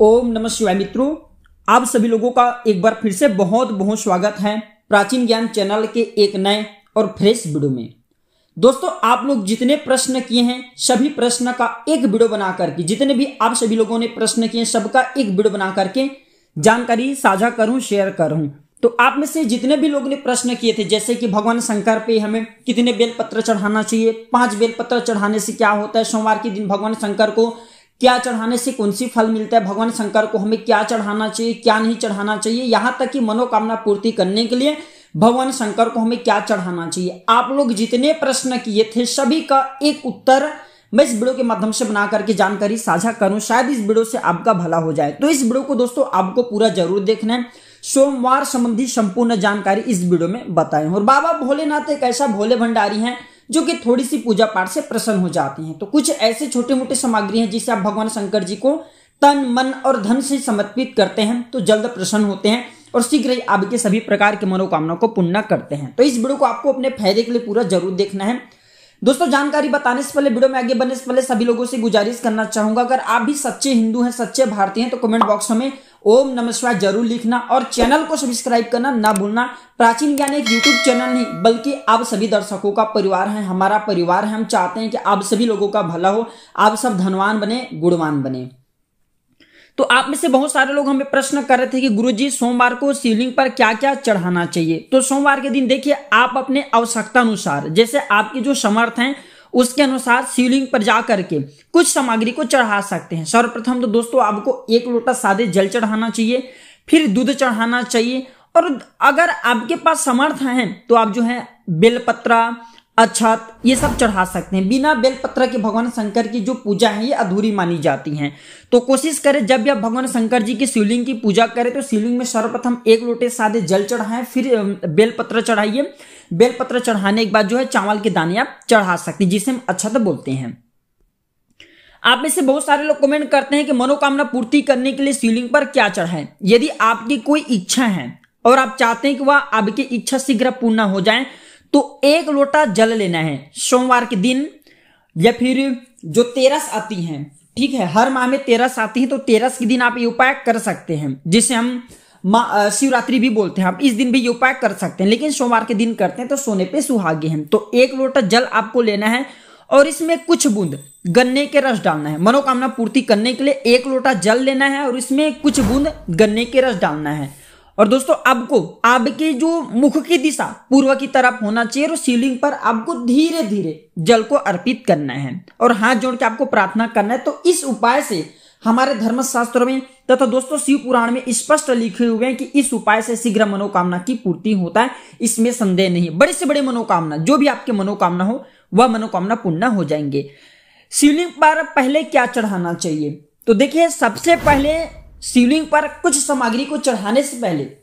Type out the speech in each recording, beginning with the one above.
ओम नमः शिवाय मित्रों आप सभी लोगों का एक बार फिर से बहुत बहुत स्वागत है प्राचीन ज्ञान चैनल के एक नए और फ्रेश वीडियो में दोस्तों आप लोग जितने प्रश्न किए हैं सभी प्रश्न का एक वीडियो बना करके जितने भी आप सभी लोगों ने प्रश्न किए हैं सबका एक वीडियो बना करके जानकारी साझा करूं शेयर करूं तो आप में से जितने भी लोग ने प्रश्न किए थे जैसे कि भगवान शंकर पे हमें कितने बेलपत्र चढ़ाना चाहिए पांच बेलपत्र चढ़ाने से क्या होता है सोमवार के दिन भगवान शंकर को क्या चढ़ाने से कौन सी फल मिलता है भगवान शंकर को हमें क्या चढ़ाना चाहिए क्या नहीं चढ़ाना चाहिए यहाँ तक कि मनोकामना पूर्ति करने के लिए भगवान शंकर को हमें क्या चढ़ाना चाहिए आप लोग जितने प्रश्न किए थे सभी का एक उत्तर मैं इस वीडियो के माध्यम से बना करके जानकारी साझा करूं शायद इस वीडियो से आपका भला हो जाए तो इस वीडियो को दोस्तों आपको पूरा जरूर देखना है सोमवार संबंधी संपूर्ण जानकारी इस वीडियो में बताएं और बाबा भोलेनाथ एक ऐसा भोले भंडारी हैं जो कि थोड़ी सी पूजा पाठ से प्रसन्न हो जाती हैं तो कुछ ऐसे छोटे मोटे सामग्री हैं जिसे आप भगवान शंकर जी को तन मन और धन से समर्पित करते हैं तो जल्द प्रसन्न होते हैं और शीघ्र ही आपके सभी प्रकार की मनोकामना को पूर्ण करते हैं तो इस वीडियो को आपको अपने फायदे के लिए पूरा जरूर देखना है दोस्तों जानकारी बताने से पहले वीडियो में आगे बढ़ने से पहले सभी लोगों से गुजारिश करना चाहूंगा अगर आप भी सच्चे हिंदू हैं सच्चे भारतीय हैं तो कमेंट बॉक्स में ओम नमस्कार जरूर लिखना और चैनल को सब्सक्राइब करना ना भूलना प्राचीन ज्ञान एक यूट्यूब चैनल नहीं बल्कि आप सभी दर्शकों का परिवार है हमारा परिवार है हम चाहते हैं कि आप सभी लोगों का भला हो आप सब धनवान बने गुणवान बने तो आप में से बहुत सारे लोग हमें प्रश्न कर रहे थे कि गुरुजी सोमवार को शिवलिंग पर क्या क्या चढ़ाना चाहिए तो सोमवार के दिन देखिए आप अपने आवश्यकता अनुसार जैसे आपकी जो समर्थ हैं उसके अनुसार शिवलिंग पर जा करके कुछ सामग्री को चढ़ा सकते हैं सर्वप्रथम तो दोस्तों आपको एक लोटा सादे जल चढ़ाना चाहिए फिर दूध चढ़ाना चाहिए और अगर आपके पास समर्थ है तो आप जो है बेलपत्रा अक्षत ये सब चढ़ा सकते हैं बिना बेलपत्र के भगवान शंकर की जो पूजा है ये अधूरी मानी जाती है तो कोशिश करें जब भी आप भगवान शंकर जी की शिवलिंग की पूजा करें तो शिवलिंग में सर्वप्रथम एक लोटे सादे जल चढ़ाएं फिर बेलपत्र चढ़ाइए बेलपत्र चढ़ाने के बाद जो है चावल के दाने आप चढ़ा सकते हैं जिसे हम अच्छा तो बोलते हैं आप में से बहुत सारे लोग कमेंट करते हैं कि मनोकामना पूर्ति करने के लिए शिवलिंग पर क्या चढ़ाए यदि आपकी कोई इच्छा है और आप चाहते हैं कि वह आपकी इच्छा शीघ्र पूर्ण हो जाए तो एक लोटा जल लेना है सोमवार के दिन या फिर जो तेरस आती है ठीक है हर माह में तेरस आती है तो तेरस के दिन आप ये उपाय कर सकते हैं जिसे हम शिवरात्रि भी बोलते हैं आप इस दिन भी ये उपाय कर सकते हैं लेकिन सोमवार के दिन करते हैं तो सोने पे सुहागे हैं तो एक लोटा जल आपको लेना है और इसमें कुछ बूंद गन्ने के रस डालना है मनोकामना पूर्ति करने के लिए एक लोटा जल लेना है और इसमें कुछ बूंद गन्ने के रस डालना है और दोस्तों आपको आपके जो मुख की दिशा पूर्व की तरफ होना चाहिए और शिवलिंग पर आपको धीरे धीरे जल को अर्पित करना है और हाथ जोड़ के आपको प्रार्थना करना है तो इस उपाय से हमारे धर्मशास्त्रों में तथा दोस्तों शिव पुराण में स्पष्ट लिखे हुए हैं कि इस उपाय से शीघ्र मनोकामना की पूर्ति होता है इसमें संदेह नहीं है बड़े से बड़े मनोकामना जो भी आपके मनोकामना हो वह मनोकामना पूर्ण हो जाएंगे शिवलिंग पर पहले क्या चढ़ाना चाहिए तो देखिए सबसे पहले शिवलिंग पर कुछ सामग्री को चढ़ाने से पहले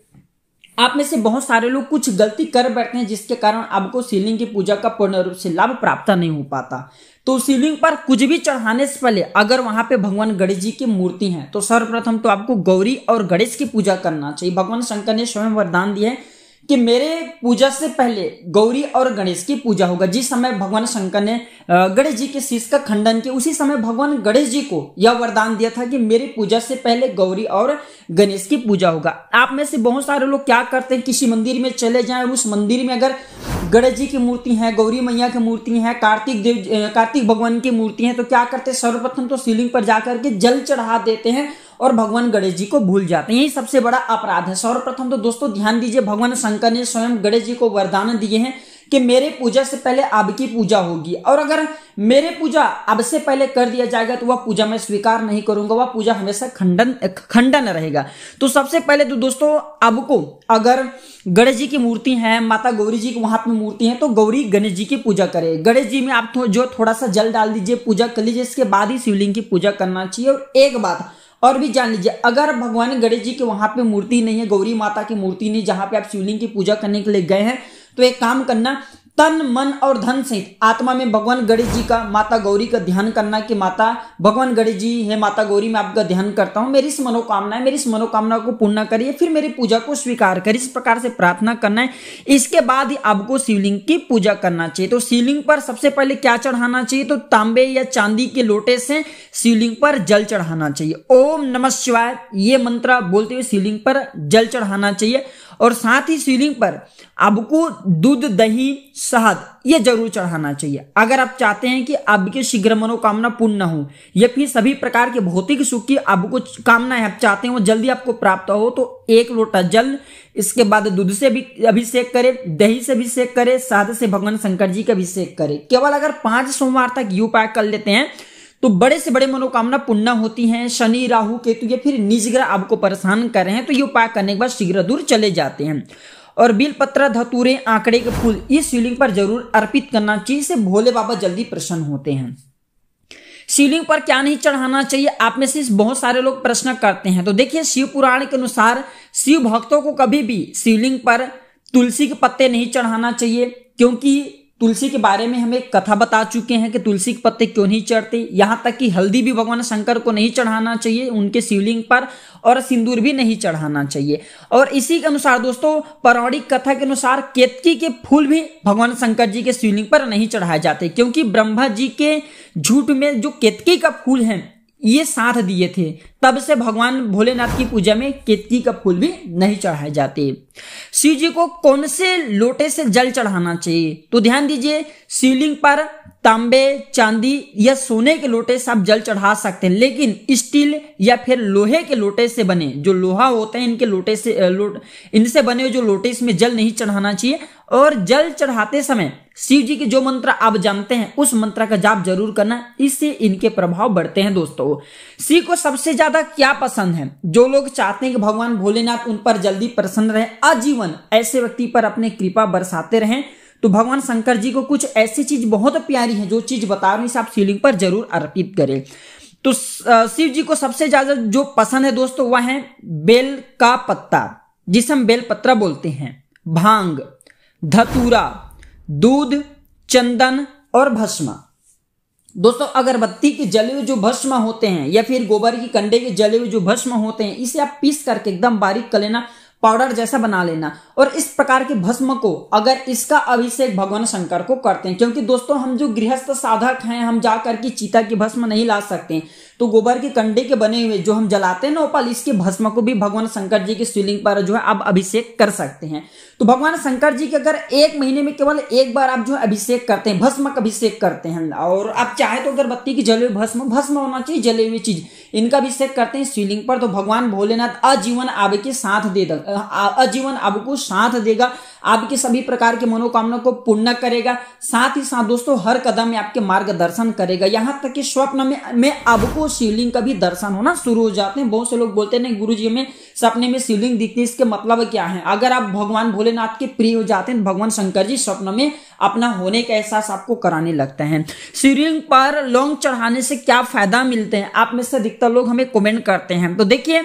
आप में से बहुत सारे लोग कुछ गलती कर बैठते हैं जिसके कारण आपको शिवलिंग की पूजा का पूर्ण रूप से लाभ प्राप्त नहीं हो पाता तो शिवलिंग पर कुछ भी चढ़ाने से पहले अगर वहां पे भगवान गणेश जी की मूर्ति है तो सर्वप्रथम तो आपको गौरी और गणेश की पूजा करना चाहिए भगवान शंकर ने स्वयं वरदान दिए कि मेरे पूजा से पहले गौरी और गणेश की पूजा होगा जिस समय भगवान शंकर ने गणेश जी के शीश का खंडन किया उसी समय भगवान गणेश जी को यह वरदान दिया था कि मेरी पूजा से पहले गौरी और गणेश की पूजा होगा आप में से बहुत सारे लोग क्या करते हैं किसी मंदिर में चले जाएं उस मंदिर में अगर गणेश जी की मूर्ति है गौरी मैया की मूर्ति है कार्तिक देव कार्तिक भगवान की मूर्ति है तो क्या करते हैं सर्वप्रथम तो सीलिंग पर जाकर के जल चढ़ा देते हैं और भगवान गणेश जी को भूल जाते हैं यही सबसे बड़ा अपराध है सर्वप्रथम तो दोस्तों ध्यान दीजिए भगवान शंकर ने स्वयं गणेश जी को वरदान दिए हैं कि मेरे पूजा से पहले आपकी पूजा होगी और अगर मेरे पूजा अब से पहले कर दिया जाएगा तो वह पूजा मैं स्वीकार नहीं करूंगा वह पूजा हमेशा खंडन खंडन रहेगा तो सबसे पहले तो दोस्तों अब को अगर गणेश जी की मूर्ति है माता गौरी जी की वहां पर मूर्ति है तो गौरी गणेश जी की पूजा करे गणेश जी में आप थो, जो थोड़ा सा जल डाल दीजिए पूजा कर लीजिए इसके बाद ही शिवलिंग की पूजा करना चाहिए और एक बात और भी जान लीजिए अगर भगवान गणेश जी की वहां पे मूर्ति नहीं है गौरी माता की मूर्ति नहीं जहां पे आप शिवलिंग की पूजा करने के लिए गए हैं तो एक काम करना तन मन और धन सहित आत्मा में भगवान गणेश जी का माता गौरी का ध्यान करना कि माता भगवान गणेश जी है माता गौरी मैं आपका ध्यान करता हूँ मेरी इस मनोकामना है मेरी इस मनोकामना को पूर्ण करिए फिर मेरी पूजा को स्वीकार करिए इस प्रकार से प्रार्थना करना है इसके बाद ही आपको शिवलिंग की पूजा करना चाहिए तो शिवलिंग पर सबसे पहले क्या चढ़ाना चाहिए तो तांबे या चांदी के लोटे से शिवलिंग पर जल चढ़ाना चाहिए ओम नमः शिवाय ये मंत्र बोलते हुए शिवलिंग पर जल चढ़ाना चाहिए और साथ ही सीलिंग पर आपको दूध दही शहद ये जरूर चढ़ाना चाहिए अगर आप चाहते हैं कि आपकी शीघ्र मनोकामना पूर्ण हो या फिर सभी प्रकार के भौतिक सुख की आपको कामना है आप चाहते हो जल्दी आपको प्राप्त हो तो एक लोटा जल इसके बाद दूध से भी अभिषेक करें दही से अभिषेक करें शहद से भगवान शंकर जी का अभिषेक करें केवल अगर पांच सोमवार तक ये उपाय कर लेते हैं तो बड़े से बड़े मनोकामना पूर्ण होती हैं शनि राहु केतु या फिर निज ग्रह आपको परेशान कर रहे हैं तो ये उपाय करने के बाद शीघ्र दूर चले जाते हैं और बिलपत्र धतूरे आंकड़े के फूल इस शिवलिंग पर जरूर अर्पित करना चाहिए इससे भोले बाबा जल्दी प्रसन्न होते हैं शिवलिंग पर क्या नहीं चढ़ाना चाहिए आप में से बहुत सारे लोग प्रश्न करते हैं तो देखिए शिव पुराण के अनुसार शिव भक्तों को कभी भी शिवलिंग पर तुलसी के पत्ते नहीं चढ़ाना चाहिए क्योंकि तुलसी के बारे में हमें कथा बता चुके हैं कि तुलसी के पत्ते क्यों नहीं चढ़ते यहाँ तक कि हल्दी भी भगवान शंकर को नहीं चढ़ाना चाहिए उनके शिवलिंग पर और सिंदूर भी नहीं चढ़ाना चाहिए और इसी के अनुसार दोस्तों पौराणिक कथा के अनुसार केतकी के फूल भी भगवान शंकर जी के शिवलिंग पर नहीं चढ़ाए जाते क्योंकि ब्रह्मा जी के झूठ में जो केतकी का फूल है ये साथ दिए थे तब से भगवान भोलेनाथ की पूजा में केतकी का फूल भी नहीं चढ़ाए जाते शिव जी को कौन से लोटे से जल चढ़ाना चाहिए तो ध्यान दीजिए शिवलिंग पर तांबे चांदी या सोने के लोटे से आप जल चढ़ा सकते हैं लेकिन स्टील या फिर लोहे के लोटे से बने जो लोहा होता है इनके लोटे से लोट इनसे बने जो लोटे इसमें जल नहीं चढ़ाना चाहिए और जल चढ़ाते समय शिव जी के जो मंत्र आप जानते हैं उस मंत्र का जाप जरूर करना इससे इनके प्रभाव बढ़ते हैं दोस्तों शिव को सबसे ज्यादा क्या पसंद है जो लोग चाहते हैं कि भगवान भोलेनाथ उन पर जल्दी प्रसन्न रहे आजीवन ऐसे व्यक्ति पर अपने कृपा बरसाते रहें तो भगवान शंकर जी को कुछ ऐसी चीज बहुत प्यारी है जो चीज बता रही है आप शिवलिंग पर जरूर अर्पित करें तो शिव जी को सबसे ज्यादा जो पसंद है दोस्तों वह है बेल का पत्ता जिसे हम बेल पत्रा बोलते हैं भांग धतूरा दूध चंदन और भस्म दोस्तों अगरबत्ती के जले हुए जो भस्म होते हैं या फिर गोबर की कंडे के जले हुए जो भस्म होते हैं इसे आप पीस करके एकदम बारीक कर लेना पाउडर जैसा बना लेना और इस प्रकार के भस्म को अगर इसका अभिषेक भगवान शंकर को करते हैं क्योंकि दोस्तों हम जो गृहस्थ साधक हैं हम जाकर के चीता की भस्म नहीं ला सकते तो गोबर के कंडे के बने हुए जो हम जलाते हैं ना ओपाल इसके भस्म को भी भगवान शंकर जी के शिवलिंग पर जो है आप अभिषेक कर सकते हैं तो भगवान शंकर जी के अगर एक महीने में केवल एक बार आप जो अभिषेक करते हैं भस्म का अभिषेक करते हैं और आप चाहे तो अगरबत्ती की जले हुए भस्म भस्म होना चाहिए जले हुई चीज इनका अभिषेक करते हैं शिवलिंग पर तो भगवान भोलेनाथ अजीवन आब के साथ दे अजीवन आब को साथ देगा आपके सभी प्रकार की मनोकामना को पूर्ण करेगा साथ ही साथ दोस्तों हर कदम में आपके मार्गदर्शन करेगा यहाँ तक कि स्वप्न में मैं आपको शिवलिंग का भी दर्शन होना शुरू हो जाते हैं बहुत से लोग बोलते हैं गुरु जी में सपने में शिवलिंग दिखती है इसके मतलब क्या है अगर आप भगवान भोलेनाथ के प्रिय हो जाते हैं भगवान शंकर जी स्वप्न में अपना होने का एहसास आपको कराने लगते हैं शिवलिंग पर लौंग चढ़ाने से क्या फायदा मिलते हैं आप में से अधिकतर लोग हमें कमेंट करते हैं तो देखिए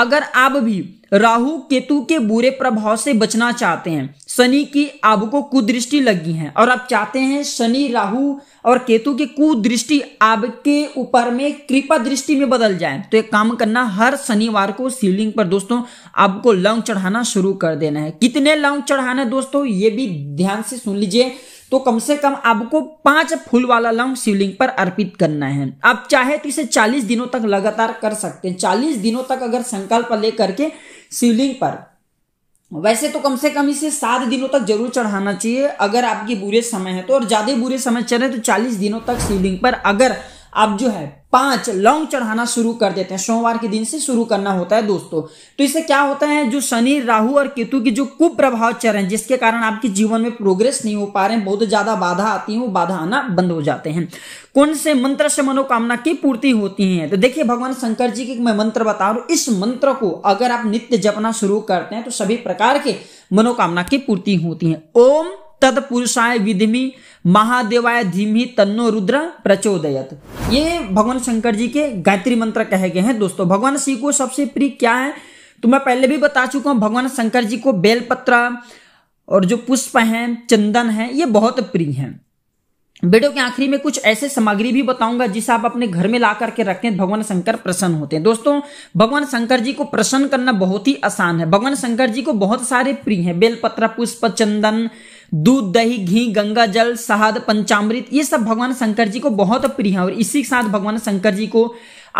अगर आप भी राहु केतु के बुरे प्रभाव से बचना चाहते हैं शनि की आपको कुदृष्टि लगी है और आप चाहते हैं शनि राहु और केतु की के कुदृष्टि आपके ऊपर में कृपा दृष्टि में बदल जाए तो एक काम करना हर शनिवार को शिवलिंग पर दोस्तों आपको लंग चढ़ाना शुरू कर देना है कितने लंग चढ़ाना है दोस्तों ये भी ध्यान से सुन लीजिए तो कम से कम आपको पांच फूल वाला लंग शिवलिंग पर अर्पित करना है आप चाहे तो इसे चालीस दिनों तक लगातार कर सकते हैं चालीस दिनों तक अगर संकल्प लेकर के शिवलिंग पर वैसे तो कम से कम इसे सात दिनों तक जरूर चढ़ाना चाहिए अगर आपके बुरे समय है तो और ज्यादा बुरे समय चले तो चालीस दिनों तक शिवलिंग पर अगर आप जो है पांच लौंग चढ़ाना शुरू कर देते हैं सोमवार के दिन से शुरू करना होता है दोस्तों तो इससे क्या होता है जो शनि राहु और केतु की जो कुप्रभाव चल रहे हैं जिसके कारण आपके जीवन में प्रोग्रेस नहीं हो पा रहे हैं बहुत ज्यादा बाधा आती है वो बाधा आना बंद हो जाते हैं कौन से मंत्र से मनोकामना की पूर्ति होती है तो देखिए भगवान शंकर जी के मैं मंत्र बता रहा हूं इस मंत्र को अगर आप नित्य जपना शुरू करते हैं तो सभी प्रकार के मनोकामना की पूर्ति होती है ओम तत्पुरुषाय विधिमी महादेवाय धीमी तन्नो रुद्र प्रचोदयत ये भगवान शंकर जी के गायत्री मंत्र कहे गए हैं दोस्तों भगवान शिव को सबसे प्रिय क्या है तो मैं पहले भी बता चुका हूँ भगवान शंकर जी को बेलपत्र और जो पुष्प हैं चंदन है ये बहुत प्रिय हैं वीडियो के आखिरी में कुछ ऐसे सामग्री भी बताऊंगा जिसे आप अपने घर में ला करके रखते हैं भगवान शंकर प्रसन्न होते हैं दोस्तों भगवान शंकर जी को प्रसन्न करना बहुत ही आसान है भगवान शंकर जी को बहुत सारे प्रिय हैं बेलपत्र पुष्प चंदन दूध दही घी गंगा जल शहद पंचामृत ये सब भगवान शंकर जी को बहुत प्रिय है और इसी के साथ भगवान शंकर जी को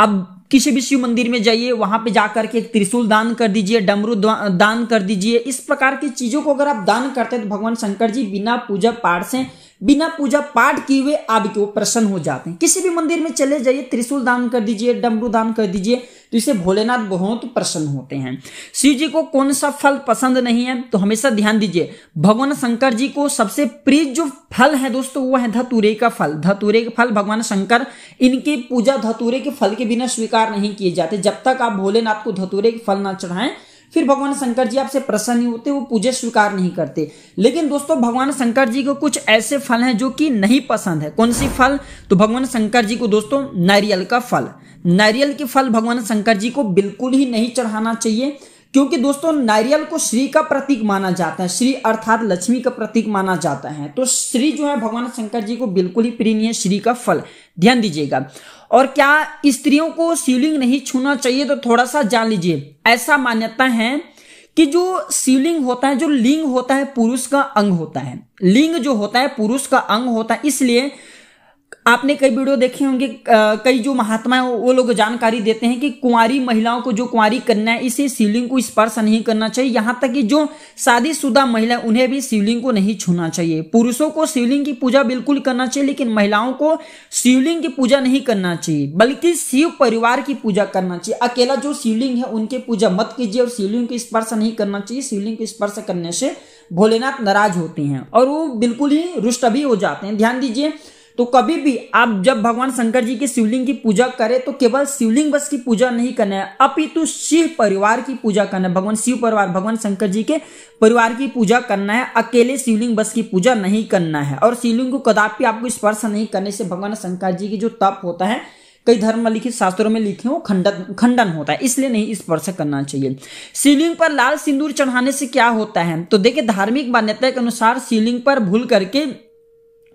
आप किसी भी शिव मंदिर में जाइए वहां पे जाकर के एक त्रिशूल दान कर दीजिए डमरू दान कर दीजिए इस प्रकार की चीजों को अगर आप दान करते हैं तो भगवान शंकर जी बिना पूजा पाठ से बिना पूजा पाठ किए हुए आपके वो प्रसन्न हो जाते हैं किसी भी मंदिर में चले जाइए त्रिशूल दान कर दीजिए डमरू दान कर दीजिए तो इसे भोलेनाथ बहुत प्रसन्न होते हैं शिव जी को कौन सा फल पसंद नहीं है तो हमेशा ध्यान दीजिए भगवान शंकर जी को सबसे प्रिय जो फल है दोस्तों वो है धतूरे का फल धतूरे का फल भगवान शंकर इनकी पूजा धतूरे के फल के बिना स्वीकार नहीं किए जाते जब तक आप भोलेनाथ को धतूरे के फल ना चढ़ाएं फिर भगवान शंकर जी आपसे प्रसन्न नहीं होते वो पूजा स्वीकार नहीं करते लेकिन दोस्तों भगवान शंकर जी को कुछ ऐसे फल हैं जो कि नहीं पसंद है कौन सी फल तो भगवान शंकर जी को दोस्तों नारियल का फल नारियल के फल भगवान शंकर जी को बिल्कुल ही नहीं चढ़ाना चाहिए क्योंकि दोस्तों नारियल को श्री का प्रतीक माना जाता है श्री अर्थात लक्ष्मी का प्रतीक माना जाता है तो श्री जो है भगवान शंकर जी को बिल्कुल ही प्रिय श्री का फल ध्यान दीजिएगा और क्या स्त्रियों को शिवलिंग नहीं छूना चाहिए तो थोड़ा सा जान लीजिए ऐसा मान्यता है कि जो शिवलिंग होता है जो लिंग होता है पुरुष का अंग होता है लिंग जो होता है पुरुष का अंग होता है इसलिए आपने कई वीडियो देखे होंगे कई जो महात्मा है वो लोग जानकारी देते हैं कि कुंवारी महिलाओं को जो कुंवारी कन्या है इसे शिवलिंग को स्पर्श नहीं करना चाहिए यहाँ तक कि जो शादीशुदा महिला उन्हें भी शिवलिंग को नहीं छूना चाहिए पुरुषों को शिवलिंग की पूजा बिल्कुल करना चाहिए लेकिन महिलाओं को शिवलिंग की पूजा नहीं करना चाहिए बल्कि शिव परिवार की पूजा करना चाहिए अकेला जो शिवलिंग है उनके पूजा मत कीजिए और शिवलिंग को स्पर्श नहीं करना चाहिए शिवलिंग को स्पर्श करने से भोलेनाथ नाराज होते हैं और वो बिल्कुल ही रुष्ट भी हो जाते हैं ध्यान दीजिए तो कभी भी आप जब भगवान शंकर जी के शिवलिंग की पूजा करें तो केवल शिवलिंग बस की पूजा नहीं करना है अपितु शिव परिवार की पूजा करना है भगवान शिव परिवार भगवान शंकर जी के परिवार की पूजा करना है अकेले शिवलिंग बस की पूजा नहीं करना है और शिवलिंग को कदापि आपको स्पर्श नहीं करने से भगवान शंकर जी की जो तप होता है कई धर्म लिखित शास्त्रों में लिखे हो खंडन खंडन होता है इसलिए नहीं स्पर्श इस करना चाहिए शिवलिंग पर लाल सिंदूर चढ़ाने से क्या होता है तो देखिए धार्मिक मान्यता के अनुसार शिवलिंग पर भूल करके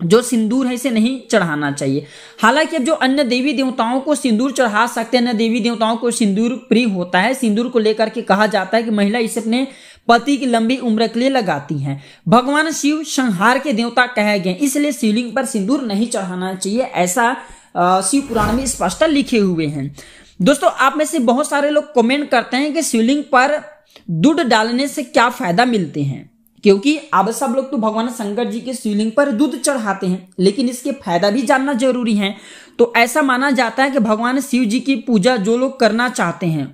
जो सिंदूर है इसे नहीं चढ़ाना चाहिए हालांकि अब जो अन्य देवी देवताओं को सिंदूर चढ़ा सकते हैं अन्य देवी देवताओं को सिंदूर प्रिय होता है सिंदूर को लेकर के कहा जाता है कि महिला इसे अपने पति की लंबी उम्र के लिए लगाती हैं भगवान शिव संहार के देवता कहे गए इसलिए शिवलिंग पर सिंदूर नहीं चढ़ाना चाहिए ऐसा शिव पुराण में स्पष्ट लिखे हुए हैं दोस्तों आप में से बहुत सारे लोग कमेंट करते हैं कि शिवलिंग पर दूध डालने से क्या फायदा मिलते हैं क्योंकि अब सब लोग तो भगवान शंकर जी के शिवलिंग पर दूध चढ़ाते हैं लेकिन इसके फायदा भी जानना जरूरी है तो ऐसा माना जाता है कि भगवान शिव जी की पूजा जो लोग करना चाहते हैं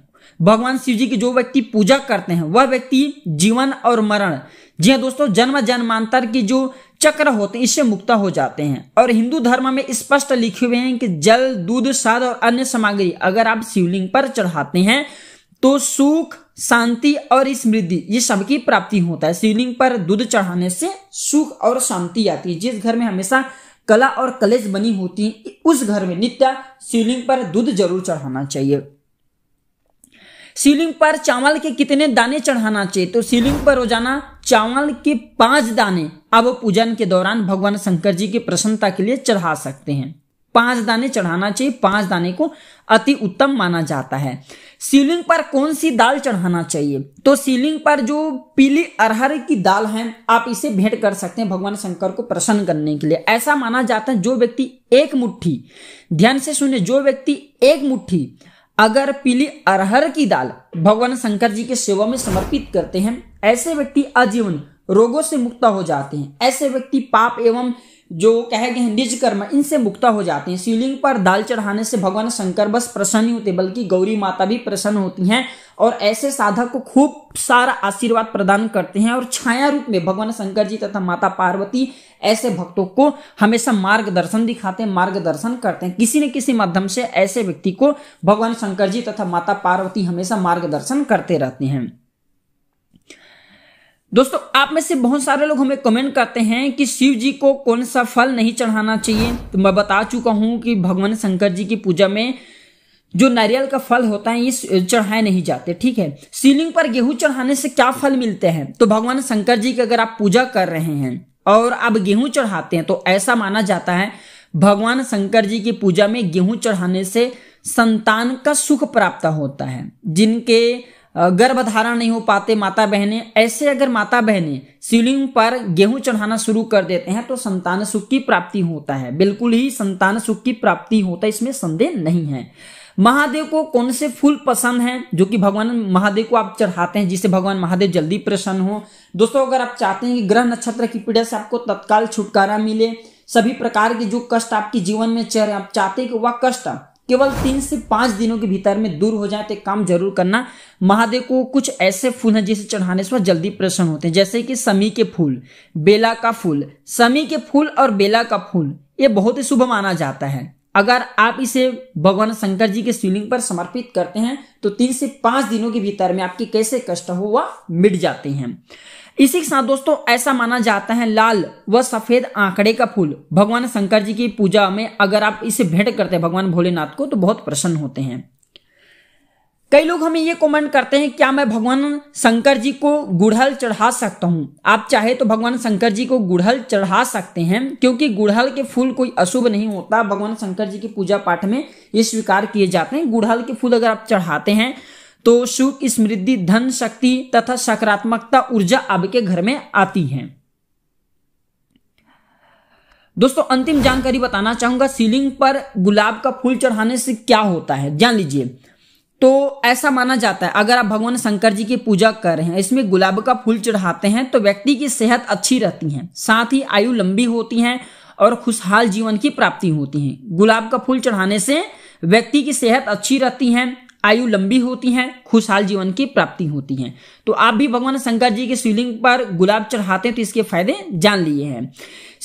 भगवान शिव जी की जो व्यक्ति पूजा करते हैं वह व्यक्ति जीवन और मरण जी हाँ दोस्तों जन्म जन्मांतर की जो चक्र होते हैं इससे मुक्त हो जाते हैं और हिंदू धर्म में स्पष्ट लिखे हुए हैं कि जल दूध साध और अन्य सामग्री अगर आप शिवलिंग पर चढ़ाते हैं तो सुख शांति और समृद्धि ये सबकी प्राप्ति होता है शिवलिंग पर दूध चढ़ाने से सुख और शांति आती है जिस घर में हमेशा कला और कलेज बनी होती है उस घर में नित्य शिवलिंग पर दूध जरूर चढ़ाना चाहिए शिवलिंग पर चावल के कितने दाने चढ़ाना चाहिए तो शिवलिंग पर रोजाना चावल के पांच दाने अब पूजन के दौरान भगवान शंकर जी की प्रसन्नता के लिए चढ़ा सकते हैं पांच दाने चढ़ाना चाहिए पांच दाने को अति उत्तम माना जाता है सीलिंग पर कौन सी दाल चढ़ाना चाहिए तो सीलिंग पर जो पीली अरहर की दाल है आप इसे भेंट कर सकते हैं भगवान शंकर को प्रसन्न करने के लिए ऐसा माना जाता है जो व्यक्ति एक मुट्ठी ध्यान से सुने जो व्यक्ति एक मुट्ठी अगर पीली अरहर की दाल भगवान शंकर जी के सेवा में समर्पित करते हैं ऐसे व्यक्ति आजीवन रोगों से मुक्त हो जाते हैं ऐसे व्यक्ति पाप एवं जो कहे गए निज कर्म इनसे मुक्ता हो जाते हैं शिवलिंग पर दाल चढ़ाने से भगवान शंकर बस प्रसन्न होते बल्कि गौरी माता भी प्रसन्न होती हैं और ऐसे साधक को खूब सारा आशीर्वाद प्रदान करते हैं और छाया रूप में भगवान शंकर जी तथा माता पार्वती ऐसे भक्तों को हमेशा मार्गदर्शन दिखाते हैं मार्गदर्शन करते हैं किसी न किसी माध्यम से ऐसे व्यक्ति को भगवान शंकर जी तथा माता पार्वती हमेशा मार्गदर्शन करते रहते हैं दोस्तों आप में से बहुत सारे लोग हमें कमेंट करते हैं कि शिव जी को कौन सा फल नहीं चढ़ाना चाहिए तो मैं बता चुका हूं कि भगवान शंकर जी की पूजा में जो नारियल का फल होता है ये चढ़ाए नहीं जाते ठीक है सीलिंग पर गेहूं चढ़ाने से क्या फल मिलते हैं तो भगवान शंकर जी की अगर आप पूजा कर रहे हैं और आप गेहूं चढ़ाते हैं तो ऐसा माना जाता है भगवान शंकर जी की पूजा में गेहूं चढ़ाने से संतान का सुख प्राप्त होता है जिनके गर्भधारण नहीं हो पाते माता बहने ऐसे अगर माता बहने शिवलिंग पर गेहूं चढ़ाना शुरू कर देते हैं तो संतान सुख की प्राप्ति होता है बिल्कुल ही संतान सुख की प्राप्ति होता है इसमें संदेह नहीं है महादेव को कौन से फूल पसंद हैं जो कि भगवान महादेव को आप चढ़ाते हैं जिससे भगवान महादेव जल्दी प्रसन्न हो दोस्तों अगर आप चाहते हैं कि ग्रह नक्षत्र की पीड़ा से आपको तत्काल छुटकारा मिले सभी प्रकार के जो कष्ट आपके जीवन में चेहरे आप चाहते हैं कि वह कष्ट केवल तीन से पांच दिनों के भीतर में दूर हो जाए तो काम जरूर करना महादेव को कुछ ऐसे फूल हैं जिसे चढ़ाने से जल्दी प्रसन्न होते हैं जैसे कि समी के फूल बेला का फूल समी के फूल और बेला का फूल ये बहुत ही शुभ माना जाता है अगर आप इसे भगवान शंकर जी के शिवलिंग पर समर्पित करते हैं तो तीन से पांच दिनों के भीतर में आपके कैसे कष्ट हो वह मिट जाते हैं इसी के साथ दोस्तों ऐसा माना जाता है लाल व सफेद आंकड़े का फूल भगवान शंकर जी की पूजा में अगर आप इसे भेंट करते हैं भगवान भोलेनाथ को तो बहुत प्रसन्न होते हैं कई लोग हमें ये कमेंट करते हैं क्या मैं भगवान शंकर जी को गुड़हल चढ़ा सकता हूं आप चाहे तो भगवान शंकर जी को गुड़हल चढ़ा सकते हैं क्योंकि गुड़हल के फूल कोई अशुभ नहीं होता भगवान शंकर जी की पूजा पाठ में ये स्वीकार किए जाते हैं गुड़हल के फूल अगर आप चढ़ाते हैं तो सुख समृद्धि धन शक्ति तथा सकारात्मकता ऊर्जा आपके घर में आती है दोस्तों अंतिम जानकारी बताना चाहूंगा सीलिंग पर गुलाब का फूल चढ़ाने से क्या होता है जान लीजिए तो ऐसा माना जाता है अगर आप भगवान शंकर जी की पूजा कर रहे हैं इसमें गुलाब का फूल चढ़ाते हैं तो व्यक्ति की सेहत अच्छी रहती है साथ ही आयु लंबी होती है और खुशहाल जीवन की प्राप्ति होती है गुलाब का फूल चढ़ाने से व्यक्ति की सेहत अच्छी रहती है आयु लंबी होती है खुशहाल जीवन की प्राप्ति होती है तो आप भी भगवान शंकर जी के शिवलिंग पर गुलाब चढ़ाते हैं तो इसके फायदे जान लिए हैं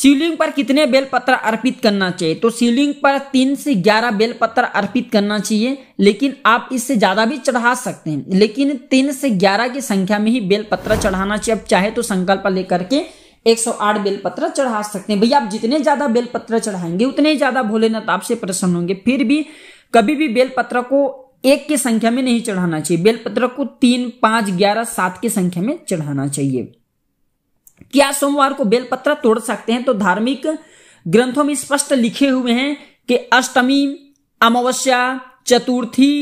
शिवलिंग पर कितने बेलपत्र अर्पित करना चाहिए तो शिवलिंग पर तीन से ग्यारह बेलपत्र अर्पित करना चाहिए लेकिन आप इससे ज्यादा भी चढ़ा सकते हैं लेकिन तीन से ग्यारह की संख्या में ही बेलपत्र चढ़ाना चाहिए आप चाहे तो संकल्प लेकर के 108 बेलपत्र चढ़ा सकते हैं भैया आप जितने ज्यादा बेलपत्र चढ़ाएंगे उतने ज्यादा भोलेनाथ आपसे प्रसन्न होंगे फिर भी कभी भी बेलपत्र को एक की संख्या में नहीं चढ़ाना चाहिए बेलपत्र को तीन पांच ग्यारह सात की संख्या में चढ़ाना चाहिए क्या सोमवार को बेलपत्र तोड़ सकते हैं तो धार्मिक ग्रंथों में स्पष्ट लिखे हुए हैं कि अष्टमी अमावस्या चतुर्थी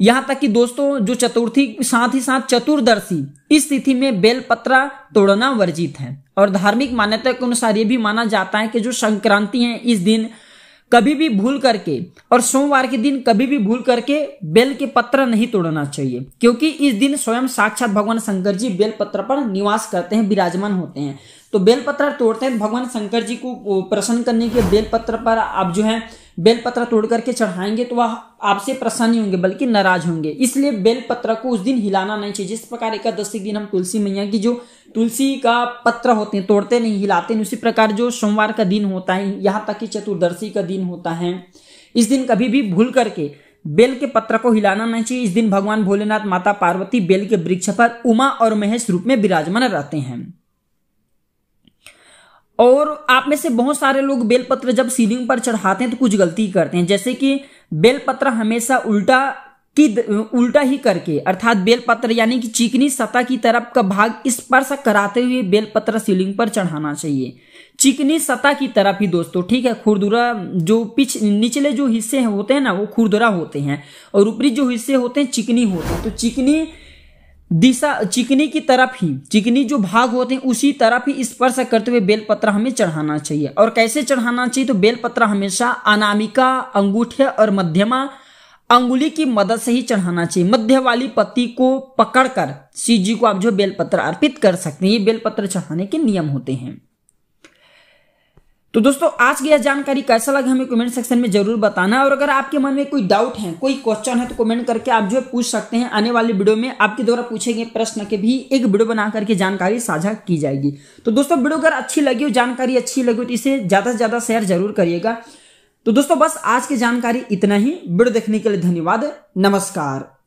यहां तक कि दोस्तों जो चतुर्थी साथ ही साथ चतुर्दशी इस तिथि में बेलपत्र तोड़ना वर्जित है और धार्मिक मान्यता के अनुसार ये भी माना जाता है कि जो संक्रांति है इस दिन कभी भी भूल करके और सोमवार के दिन कभी भी भूल करके बेल के पत्र नहीं तोड़ना चाहिए क्योंकि इस दिन स्वयं साक्षात भगवान शंकर जी बेल पत्र पर निवास करते हैं विराजमान होते हैं तो बेल पत्र तोड़ते हैं भगवान शंकर जी को प्रसन्न करने के बेल पत्र पर आप जो है बेलपत्र तोड़ करके चढ़ाएंगे तो वह आपसे प्रसन्न नहीं होंगे बल्कि नाराज होंगे इसलिए बेलपत्र को उस दिन हिलाना नहीं चाहिए जिस प्रकार एकादशी दिन हम तुलसी मैया की जो तुलसी का पत्र होते हैं तोड़ते नहीं हिलाते नहीं उसी प्रकार जो सोमवार का दिन होता है यहाँ तक कि चतुर्दशी का दिन होता है इस दिन कभी भी भूल करके बेल के पत्र को हिलाना नहीं चाहिए इस दिन भगवान भोलेनाथ माता पार्वती बेल के वृक्ष पर उमा और महेश रूप में विराजमान रहते हैं और आप में से बहुत सारे लोग बेलपत्र जब सीलिंग पर चढ़ाते हैं तो कुछ गलती करते हैं जैसे कि बेलपत्र हमेशा उल्टा की उल्टा ही करके अर्थात बेलपत्र यानी कि चिकनी सतह की तरफ का भाग स्पर्श कराते हुए बेलपत्र सीलिंग पर चढ़ाना चाहिए चिकनी सतह की तरफ ही दोस्तों ठीक है खुरदुरा जो पिछ निचले जो हिस्से होते हैं ना वो खुरदुरा होते हैं और ऊपरी जो हिस्से होते हैं चिकनी होते हैं तो चिकनी दिशा चिकनी की तरफ ही चिकनी जो भाग होते हैं उसी तरफ ही स्पर्श करते हुए बेलपत्र हमें चढ़ाना चाहिए और कैसे चढ़ाना चाहिए तो बेलपत्र हमेशा अनामिका अंगूठे और मध्यमा अंगुली की मदद से ही चढ़ाना चाहिए मध्य वाली पत्ती को पकड़कर शिव जी को आप जो बेलपत्र अर्पित कर सकते हैं ये बेलपत्र चढ़ाने के नियम होते हैं तो दोस्तों आज की यह जानकारी कैसा लगा हमें कमेंट सेक्शन में जरूर बताना और अगर आपके मन में कोई डाउट है कोई क्वेश्चन है तो कमेंट करके आप जो है पूछ सकते हैं आने वाले वीडियो में आपके द्वारा पूछे गए प्रश्न के भी एक वीडियो बना करके जानकारी साझा की जाएगी तो दोस्तों वीडियो अगर अच्छी लगी हो जानकारी अच्छी लगी हो तो इसे ज़्यादा से ज़्यादा शेयर जरूर करिएगा तो दोस्तों बस आज की जानकारी इतना ही वीडियो देखने के लिए धन्यवाद नमस्कार